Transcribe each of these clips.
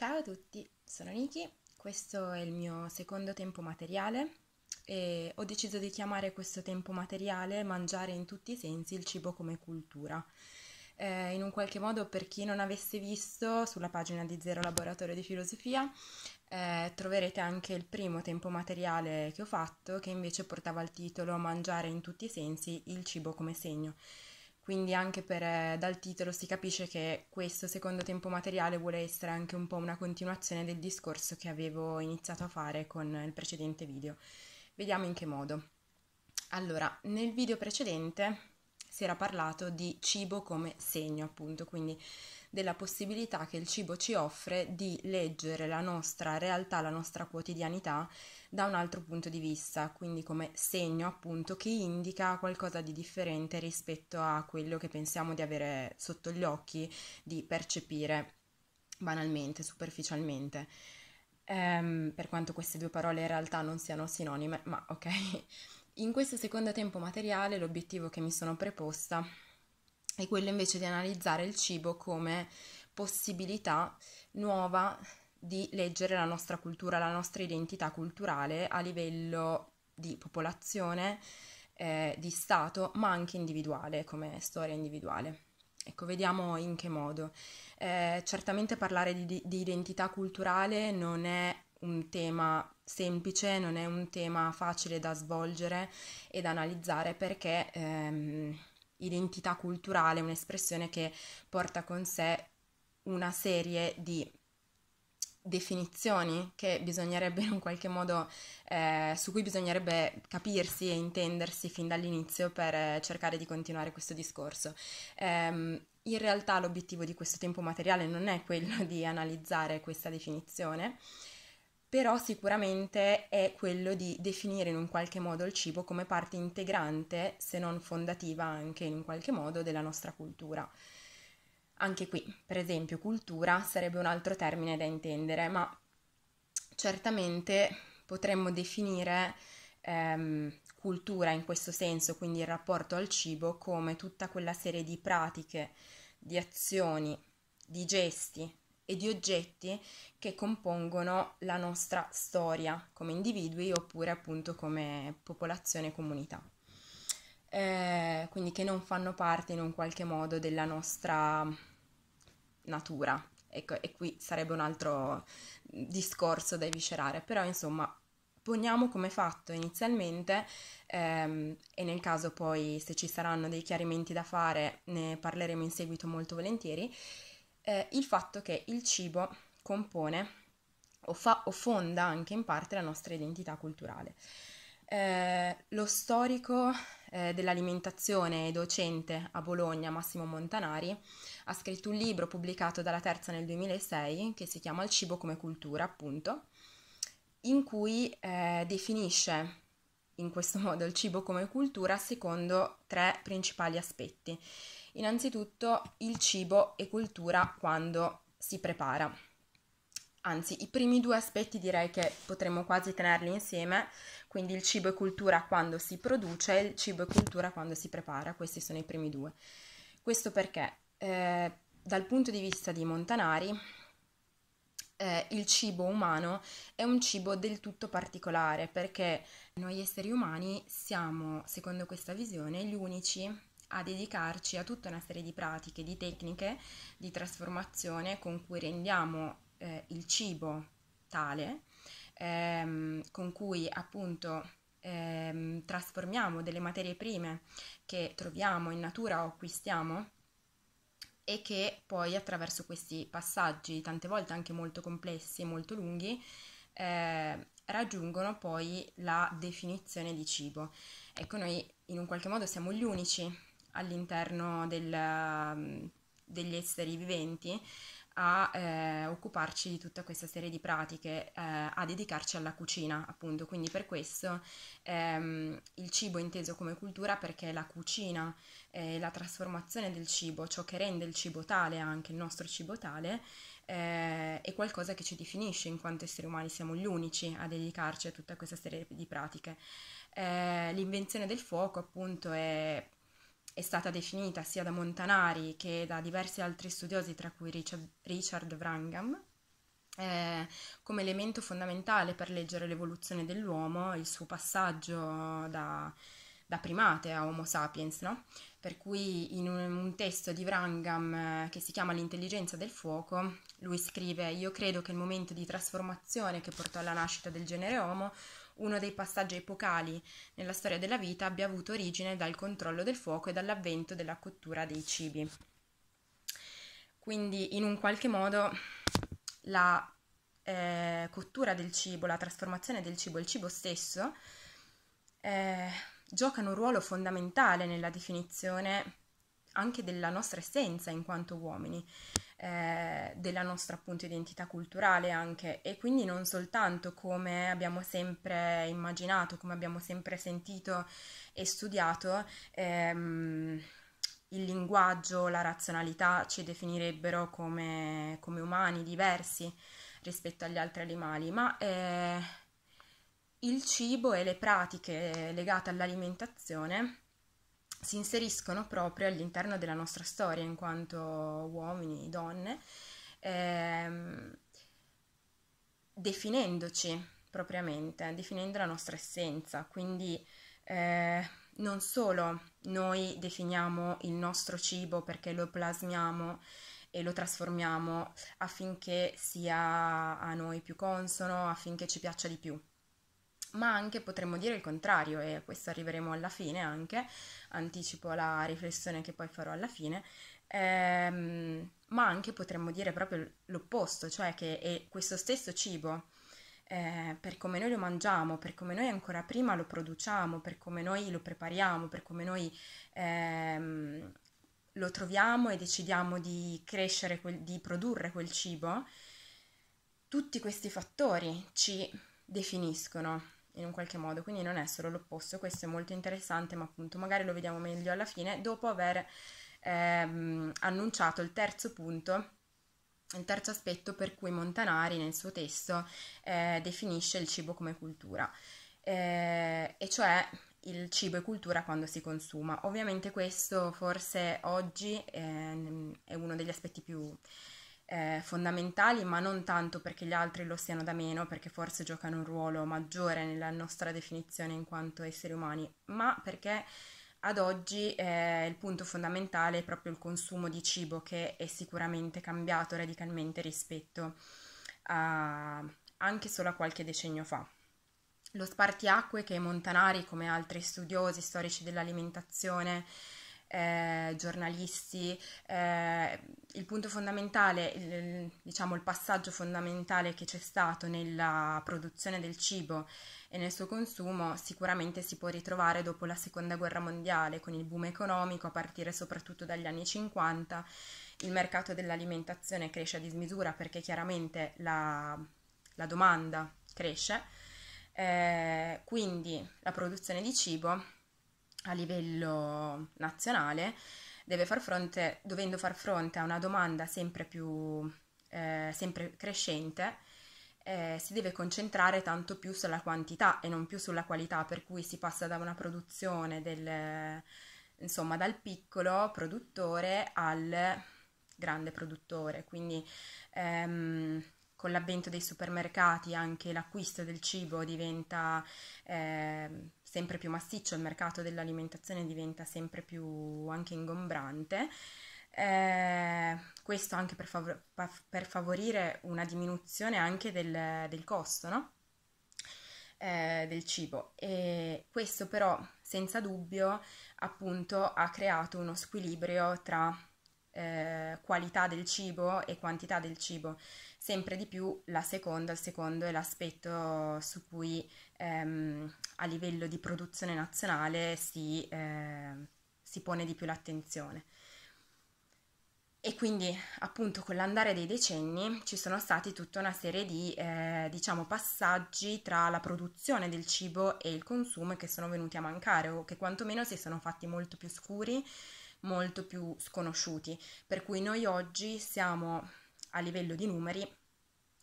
Ciao a tutti, sono Niki, questo è il mio secondo tempo materiale e ho deciso di chiamare questo tempo materiale mangiare in tutti i sensi il cibo come cultura. Eh, in un qualche modo per chi non avesse visto sulla pagina di Zero Laboratorio di Filosofia eh, troverete anche il primo tempo materiale che ho fatto che invece portava il titolo Mangiare in tutti i sensi il cibo come segno quindi anche per, eh, dal titolo si capisce che questo secondo tempo materiale vuole essere anche un po' una continuazione del discorso che avevo iniziato a fare con il precedente video. Vediamo in che modo. Allora, nel video precedente si era parlato di cibo come segno, appunto, quindi della possibilità che il cibo ci offre di leggere la nostra realtà, la nostra quotidianità da un altro punto di vista, quindi come segno appunto che indica qualcosa di differente rispetto a quello che pensiamo di avere sotto gli occhi, di percepire banalmente, superficialmente. Ehm, per quanto queste due parole in realtà non siano sinonime, ma ok. In questo secondo tempo materiale l'obiettivo che mi sono preposta è quello invece di analizzare il cibo come possibilità nuova di leggere la nostra cultura, la nostra identità culturale a livello di popolazione, eh, di Stato, ma anche individuale, come storia individuale. Ecco, vediamo in che modo. Eh, certamente parlare di, di identità culturale non è un tema semplice, non è un tema facile da svolgere e da analizzare perché ehm, identità culturale, un'espressione che porta con sé una serie di definizioni che bisognerebbe in qualche modo eh, su cui bisognerebbe capirsi e intendersi fin dall'inizio per eh, cercare di continuare questo discorso. Ehm, in realtà l'obiettivo di questo tempo materiale non è quello di analizzare questa definizione, però sicuramente è quello di definire in un qualche modo il cibo come parte integrante, se non fondativa anche in un qualche modo, della nostra cultura. Anche qui, per esempio, cultura sarebbe un altro termine da intendere, ma certamente potremmo definire ehm, cultura in questo senso, quindi il rapporto al cibo, come tutta quella serie di pratiche, di azioni, di gesti, e di oggetti che compongono la nostra storia come individui oppure appunto come popolazione e comunità. Eh, quindi che non fanno parte in un qualche modo della nostra natura. Ecco, e qui sarebbe un altro discorso da eviscerare, però insomma poniamo come fatto inizialmente ehm, e nel caso poi se ci saranno dei chiarimenti da fare ne parleremo in seguito molto volentieri eh, il fatto che il cibo compone o, fa, o fonda anche in parte la nostra identità culturale. Eh, lo storico eh, dell'alimentazione docente a Bologna, Massimo Montanari, ha scritto un libro pubblicato dalla Terza nel 2006 che si chiama Il cibo come cultura, appunto, in cui eh, definisce in questo modo il cibo come cultura secondo tre principali aspetti. Innanzitutto il cibo e cultura quando si prepara. Anzi, i primi due aspetti direi che potremmo quasi tenerli insieme, quindi il cibo e cultura quando si produce e il cibo e cultura quando si prepara, questi sono i primi due. Questo perché eh, dal punto di vista di Montanari eh, il cibo umano è un cibo del tutto particolare perché noi esseri umani siamo, secondo questa visione, gli unici a dedicarci a tutta una serie di pratiche, di tecniche di trasformazione con cui rendiamo eh, il cibo tale, ehm, con cui appunto ehm, trasformiamo delle materie prime che troviamo in natura o acquistiamo e che poi attraverso questi passaggi, tante volte anche molto complessi e molto lunghi, eh, raggiungono poi la definizione di cibo. Ecco, noi in un qualche modo siamo gli unici all'interno del, mm, degli esseri viventi a eh, occuparci di tutta questa serie di pratiche, eh, a dedicarci alla cucina, appunto. Quindi per questo ehm, il cibo inteso come cultura perché la cucina, eh, la trasformazione del cibo, ciò che rende il cibo tale, anche il nostro cibo tale, eh, è qualcosa che ci definisce in quanto esseri umani, siamo gli unici a dedicarci a tutta questa serie di pratiche. Eh, l'invenzione del fuoco, appunto, è è stata definita sia da Montanari che da diversi altri studiosi, tra cui Richard, Wrangham, eh, come elemento fondamentale per leggere l'evoluzione dell'uomo, il suo passaggio da, da primate a Homo sapiens, no? Per cui in un, un testo di Wrangham eh, che si chiama L'intelligenza del fuoco, lui scrive Io credo che il momento di trasformazione che portò alla nascita del genere Homo, uno dei passaggi epocali nella storia della vita, abbia avuto origine dal controllo del fuoco e dall'avvento della cottura dei cibi. Quindi in un qualche modo la eh, cottura del cibo, la trasformazione del cibo, il cibo stesso, eh, giocano un ruolo fondamentale nella definizione anche della nostra essenza in quanto uomini, eh, della nostra appunto identità culturale anche e quindi non soltanto come abbiamo sempre immaginato, come abbiamo sempre sentito e studiato, ehm, il linguaggio, la razionalità ci definirebbero come, come umani diversi rispetto agli altri animali, ma eh, il cibo e le pratiche legate all'alimentazione si inseriscono proprio all'interno della nostra storia in quanto uomini, donne, ehm, definendoci propriamente, definendo la nostra essenza. Quindi eh, non solo noi definiamo il nostro cibo perché lo plasmiamo e lo trasformiamo affinché sia a noi più consono, affinché ci piaccia di più ma anche potremmo dire il contrario, e a questo arriveremo alla fine anche, anticipo la riflessione che poi farò alla fine, ehm, ma anche potremmo dire proprio l'opposto, cioè che è questo stesso cibo, eh, per come noi lo mangiamo, per come noi ancora prima lo produciamo, per come noi lo prepariamo, per come noi ehm, lo troviamo e decidiamo di crescere, quel, di produrre quel cibo, tutti questi fattori ci definiscono in un qualche modo, quindi non è solo l'opposto, questo è molto interessante, ma appunto magari lo vediamo meglio alla fine, dopo aver ehm, annunciato il terzo punto il terzo aspetto per cui Montanari nel suo testo eh, definisce il cibo come cultura, eh, e cioè il cibo è cultura quando si consuma. Ovviamente questo forse oggi eh, è uno degli aspetti più eh, fondamentali, ma non tanto perché gli altri lo siano da meno, perché forse giocano un ruolo maggiore nella nostra definizione in quanto esseri umani, ma perché ad oggi eh, il punto fondamentale è proprio il consumo di cibo che è sicuramente cambiato radicalmente rispetto a, anche solo a qualche decennio fa. Lo spartiacque che Montanari, come altri studiosi storici dell'alimentazione, eh, giornalisti. Eh, il punto fondamentale, il, diciamo il passaggio fondamentale che c'è stato nella produzione del cibo e nel suo consumo sicuramente si può ritrovare dopo la seconda guerra mondiale con il boom economico a partire soprattutto dagli anni 50. Il mercato dell'alimentazione cresce a dismisura perché chiaramente la, la domanda cresce, eh, quindi la produzione di cibo a livello nazionale deve far fronte, dovendo far fronte a una domanda sempre più eh, sempre crescente, eh, si deve concentrare tanto più sulla quantità e non più sulla qualità, per cui si passa da una produzione del, insomma, dal piccolo produttore al grande produttore. Quindi ehm, con l'avvento dei supermercati anche l'acquisto del cibo diventa eh, sempre più massiccio, il mercato dell'alimentazione diventa sempre più anche ingombrante. Eh, questo anche per, favor- per, favorire una diminuzione anche del, del costo no? eh, del cibo e questo però senza dubbio appunto ha creato uno squilibrio tra eh, qualità del cibo e quantità del cibo. Sempre di più la seconda, il secondo è l'aspetto su cui ehm, a livello di produzione nazionale si, eh, si pone di più l'attenzione. E quindi appunto con l'andare dei decenni ci sono stati tutta una serie di eh, diciamo passaggi tra la produzione del cibo e il consumo che sono venuti a mancare o che quantomeno si sono fatti molto più scuri molto più sconosciuti, per cui noi oggi siamo a livello di numeri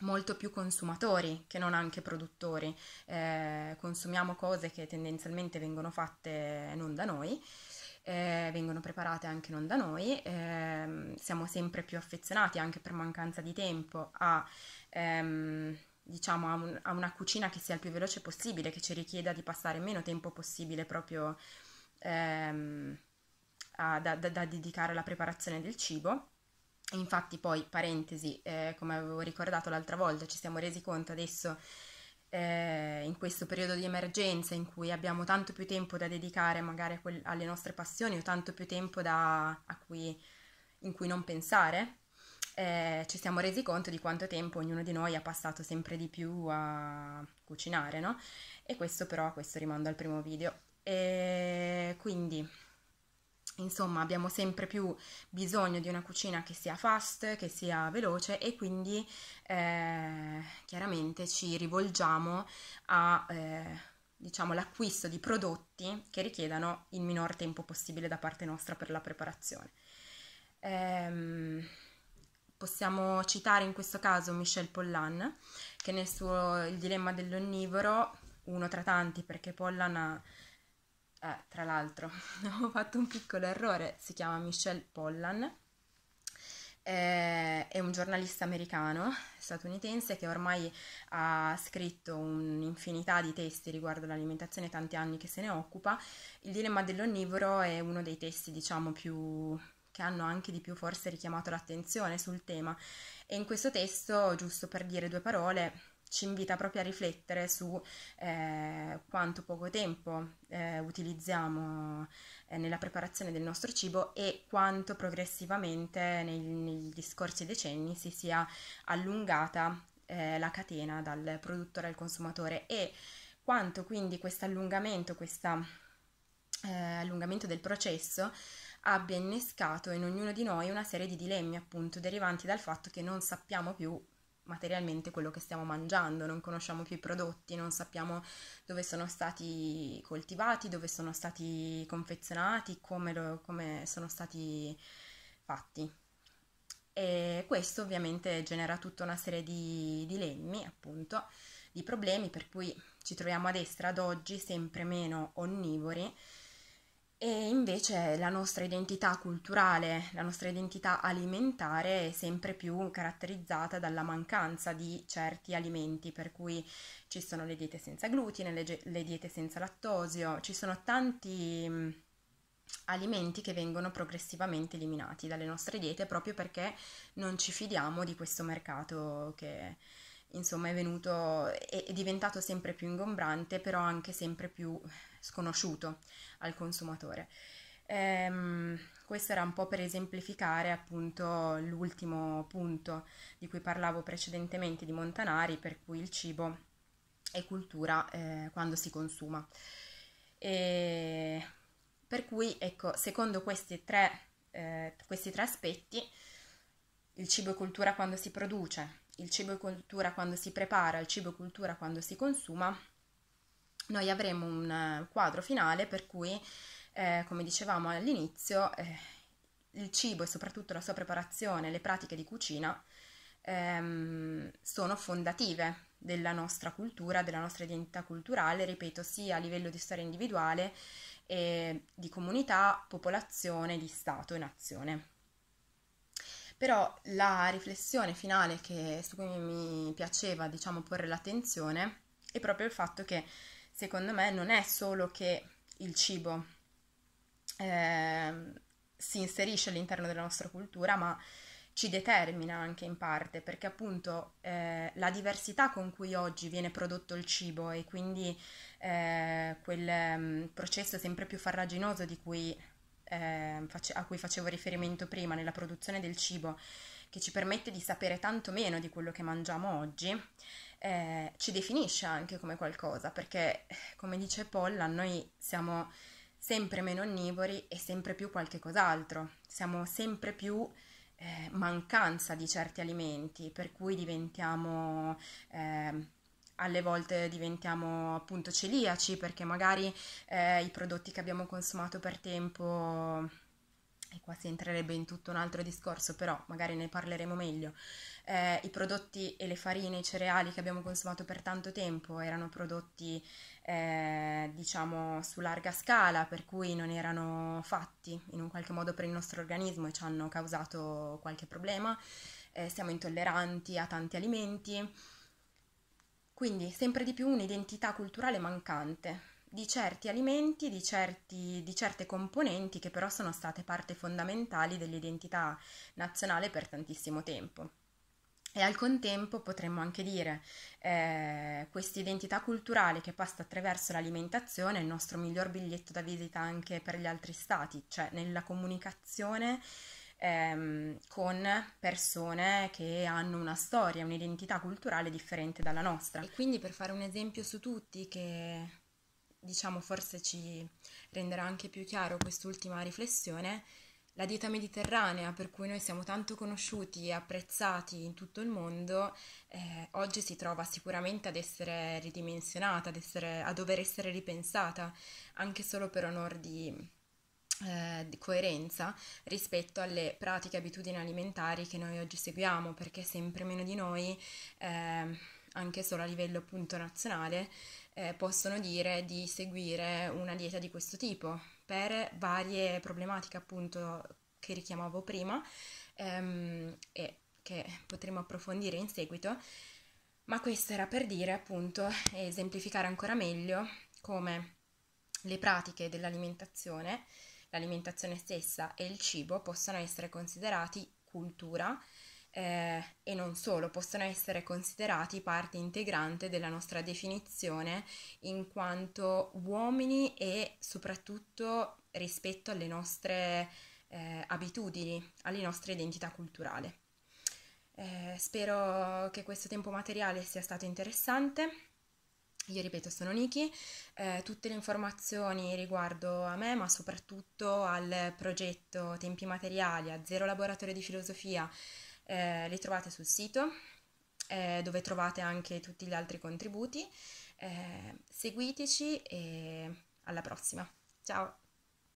molto più consumatori che non anche produttori, eh, consumiamo cose che tendenzialmente vengono fatte non da noi. Eh, vengono preparate anche non da noi, eh, siamo sempre più affezionati anche per mancanza di tempo a ehm, diciamo, a, un, a, una cucina che sia il più veloce possibile, che ci richieda di passare meno tempo possibile proprio ehm, uh, da, da, da, dedicare alla preparazione del cibo. Infatti poi, parentesi, eh, come avevo ricordato l'altra volta, ci siamo resi conto adesso eh, in questo periodo di emergenza in cui abbiamo tanto più tempo da dedicare magari quel, alle nostre passioni o tanto più tempo da, cui, in cui non pensare, eh, ci siamo resi conto di quanto tempo ognuno di noi ha passato sempre di più a cucinare, no? E questo però, questo rimando al primo video. E quindi Insomma, abbiamo sempre più bisogno di una cucina che sia fast, che sia veloce e quindi eh, chiaramente ci rivolgiamo a eh, diciamo, l'acquisto di prodotti che richiedano il minor tempo possibile da parte nostra per la preparazione. Eh, possiamo citare in questo caso Michel Pollan, che nel suo Il dilemma dell'onnivoro, uno tra tanti perché Pollan ha eh, tra l'altro ho fatto un piccolo errore, si chiama Michelle Pollan, eh, è un giornalista americano, statunitense, che ormai ha scritto un'infinità di testi riguardo all'alimentazione, tanti anni che se ne occupa. Il dilemma dell'onnivoro è uno dei testi, diciamo, più che hanno anche di più forse richiamato l'attenzione sul tema. E in questo testo, giusto per dire due parole, ci invita proprio a riflettere su eh, quanto poco tempo eh, utilizziamo eh, nella preparazione del nostro cibo e quanto progressivamente nei, negli scorsi decenni si sia allungata eh, la catena dal produttore al consumatore e quanto quindi questo allungamento, questo eh, allungamento del processo abbia innescato in ognuno di noi una serie di dilemmi appunto derivanti dal fatto che non sappiamo più materialmente quello che stiamo mangiando, non conosciamo più i prodotti, non sappiamo dove sono stati coltivati, dove sono stati confezionati, come, lo, come sono stati fatti. E questo ovviamente genera tutta una serie di dilemmi, appunto, di problemi, per cui ci troviamo a destra ad oggi sempre meno onnivori e invece la nostra identità culturale, la nostra identità alimentare è sempre più caratterizzata dalla mancanza di certi alimenti, per cui ci sono le diete senza glutine, le, le diete senza lattosio, ci sono tanti mh, mm, alimenti che vengono progressivamente eliminati dalle nostre diete proprio perché non ci fidiamo di questo mercato che, insomma è venuto, è, è diventato sempre più ingombrante, però anche sempre più sconosciuto al consumatore. Ehm, questo era un po' per esemplificare appunto l'ultimo punto di cui parlavo precedentemente di Montanari, per cui il cibo è cultura eh, quando si consuma. E per cui, ecco, secondo questi tre, eh, questi tre aspetti, il cibo è cultura quando si produce, il cibo e cultura quando si prepara, il cibo e cultura quando si consuma, noi avremo un eh, quadro finale per cui, eh, come dicevamo all'inizio, eh, il cibo e soprattutto la sua preparazione, le pratiche di cucina ehm, sono fondative della nostra cultura, della nostra identità culturale, ripeto, sia a livello di storia individuale, eh, di comunità, popolazione, di Stato e nazione. Però la riflessione finale che, su cui mi piaceva, diciamo, porre l'attenzione è proprio il fatto che, secondo me, non è solo che il cibo eh, si inserisce all'interno della nostra cultura, ma ci determina anche in parte, perché appunto eh, la diversità con cui oggi viene prodotto il cibo e quindi eh, quel um, processo sempre più farraginoso di cui eh, a cui facevo riferimento prima nella produzione del cibo, che ci permette di sapere tanto meno di quello che mangiamo oggi, eh, ci definisce anche come qualcosa, perché come dice Polla, noi siamo sempre meno onnivori e sempre più qualche cos'altro, siamo sempre più eh, mancanza di certi alimenti, per cui diventiamo ehm, alle volte diventiamo appunto celiaci perché magari eh, i prodotti che abbiamo consumato per tempo e qua si entrerebbe in tutto un altro discorso, però magari ne parleremo meglio. Eh, I prodotti e le farine, i cereali che abbiamo consumato per tanto tempo erano prodotti, eh, diciamo, su larga scala, per cui non erano fatti in un qualche modo per il nostro organismo e ci hanno causato qualche problema. Eh, siamo intolleranti a tanti alimenti. Quindi sempre di più un'identità culturale mancante di certi alimenti, di, certi, di certe componenti che però sono state parte fondamentali dell'identità nazionale per tantissimo tempo. E al contempo potremmo anche dire eh, questa identità culturale che passa attraverso l'alimentazione è il nostro miglior biglietto da visita anche per gli altri stati, cioè nella comunicazione ehm, con persone che hanno una storia, un'identità culturale differente dalla nostra. E quindi per fare un esempio su tutti che diciamo forse ci renderà anche più chiaro quest'ultima riflessione, la dieta mediterranea per cui noi siamo tanto conosciuti e apprezzati in tutto il mondo, eh, oggi si trova sicuramente ad essere ridimensionata, ad, essere, a dover essere ripensata, anche solo per onor di eh, coerenza rispetto alle pratiche e abitudini alimentari che noi oggi seguiamo, perché sempre meno di noi, eh, anche solo a livello appunto nazionale, eh, possono dire di seguire una dieta di questo tipo per varie problematiche appunto che richiamavo prima ehm, e che potremo approfondire in seguito. Ma questo era per dire appunto e esemplificare ancora meglio come le pratiche dell'alimentazione l'alimentazione stessa e il cibo possono essere considerati cultura eh, e non solo, possono essere considerati parte integrante della nostra definizione in quanto uomini e soprattutto rispetto alle nostre eh, abitudini, alle nostre identità culturali. Eh, spero che questo tempo materiale sia stato interessante. Io ripeto, sono Niki, eh, tutte le informazioni riguardo a me, ma soprattutto al progetto Tempi Materiali a Zero Laboratorio di Filosofia, eh, le trovate sul sito, eh, dove trovate anche tutti gli altri contributi. Eh, seguiteci e alla prossima. Ciao!